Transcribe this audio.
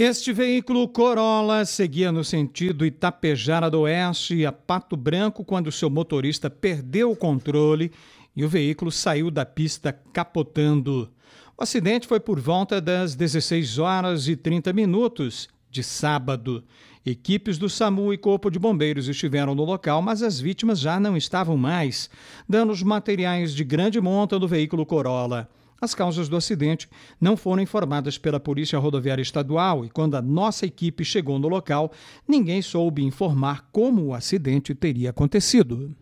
Este veículo Corolla seguia no sentido Itapejara do Oeste a Pato Branco quando seu motorista perdeu o controle e o veículo saiu da pista capotando. O acidente foi por volta das 16 horas e 30 minutos de sábado. Equipes do SAMU e Corpo de Bombeiros estiveram no local, mas as vítimas já não estavam mais. Danos materiais de grande monta do veículo Corolla. As causas do acidente não foram informadas pela Polícia Rodoviária Estadual e, quando a nossa equipe chegou no local, ninguém soube informar como o acidente teria acontecido.